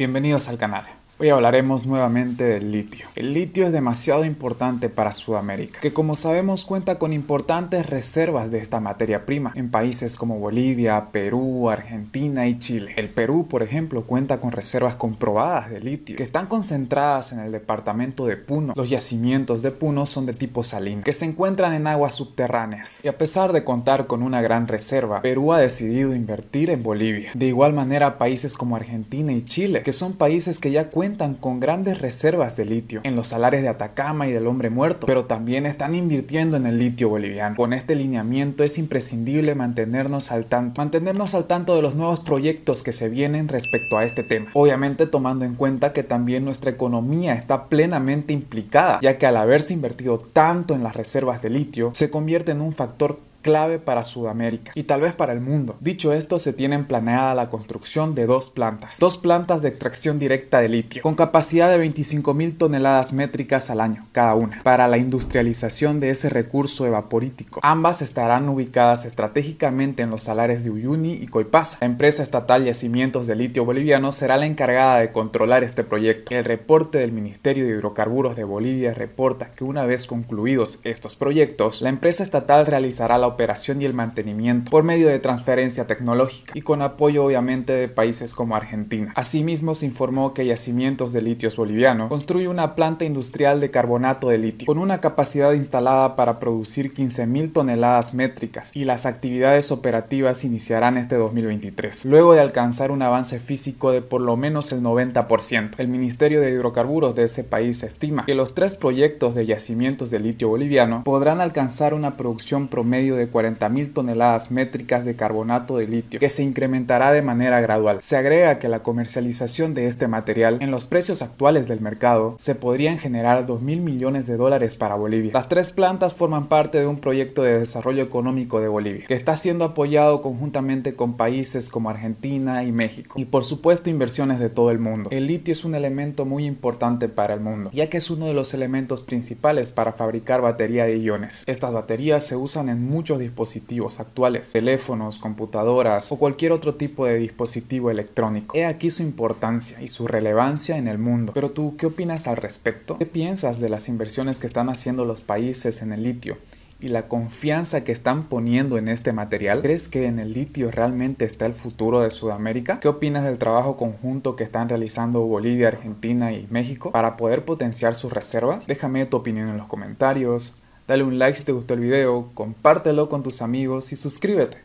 Bienvenidos al canal. Hoy hablaremos nuevamente del litio. El litio es demasiado importante para Sudamérica, que como sabemos cuenta con importantes reservas de esta materia prima en países como Bolivia, Perú, Argentina y Chile. El Perú, por ejemplo, cuenta con reservas comprobadas de litio, que están concentradas en el departamento de Puno. Los yacimientos de Puno son de tipo salino, que se encuentran en aguas subterráneas. Y a pesar de contar con una gran reserva, Perú ha decidido invertir en Bolivia. De igual manera, países como Argentina y Chile, que son países que ya cuentan con grandes reservas de litio en los salares de Atacama y del Hombre Muerto, pero también están invirtiendo en el litio boliviano. Con este lineamiento es imprescindible mantenernos al tanto, mantenernos al tanto de los nuevos proyectos que se vienen respecto a este tema. Obviamente tomando en cuenta que también nuestra economía está plenamente implicada, ya que al haberse invertido tanto en las reservas de litio, se convierte en un factor clave para Sudamérica y tal vez para el mundo. Dicho esto, se tiene planeada la construcción de dos plantas, dos plantas de extracción directa de litio, con capacidad de 25.000 toneladas métricas al año cada una, para la industrialización de ese recurso evaporítico. Ambas estarán ubicadas estratégicamente en los salares de Uyuni y Coipasa. La empresa estatal Yacimientos de Litio Boliviano será la encargada de controlar este proyecto. El reporte del Ministerio de Hidrocarburos de Bolivia reporta que una vez concluidos estos proyectos, la empresa estatal realizará la operación y el mantenimiento por medio de transferencia tecnológica y con apoyo obviamente de países como Argentina. Asimismo se informó que Yacimientos de Litios Boliviano construye una planta industrial de carbonato de litio con una capacidad instalada para producir 15.000 toneladas métricas y las actividades operativas iniciarán este 2023, luego de alcanzar un avance físico de por lo menos el 90%. El Ministerio de Hidrocarburos de ese país estima que los tres proyectos de yacimientos de litio boliviano podrán alcanzar una producción promedio de de 40.000 toneladas métricas de carbonato de litio, que se incrementará de manera gradual. Se agrega que la comercialización de este material en los precios actuales del mercado se podrían generar 2.000 millones de dólares para Bolivia. Las tres plantas forman parte de un proyecto de desarrollo económico de Bolivia, que está siendo apoyado conjuntamente con países como Argentina y México, y por supuesto inversiones de todo el mundo. El litio es un elemento muy importante para el mundo, ya que es uno de los elementos principales para fabricar batería de iones. Estas baterías se usan en muchos dispositivos actuales, teléfonos, computadoras o cualquier otro tipo de dispositivo electrónico. He aquí su importancia y su relevancia en el mundo. Pero tú, ¿qué opinas al respecto? ¿Qué piensas de las inversiones que están haciendo los países en el litio? y la confianza que están poniendo en este material? ¿Crees que en el litio realmente está el futuro de Sudamérica? ¿Qué opinas del trabajo conjunto que están realizando Bolivia, Argentina y México para poder potenciar sus reservas? Déjame tu opinión en los comentarios. Dale un like si te gustó el video, compártelo con tus amigos y suscríbete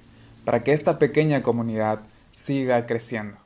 para que esta pequeña comunidad siga creciendo.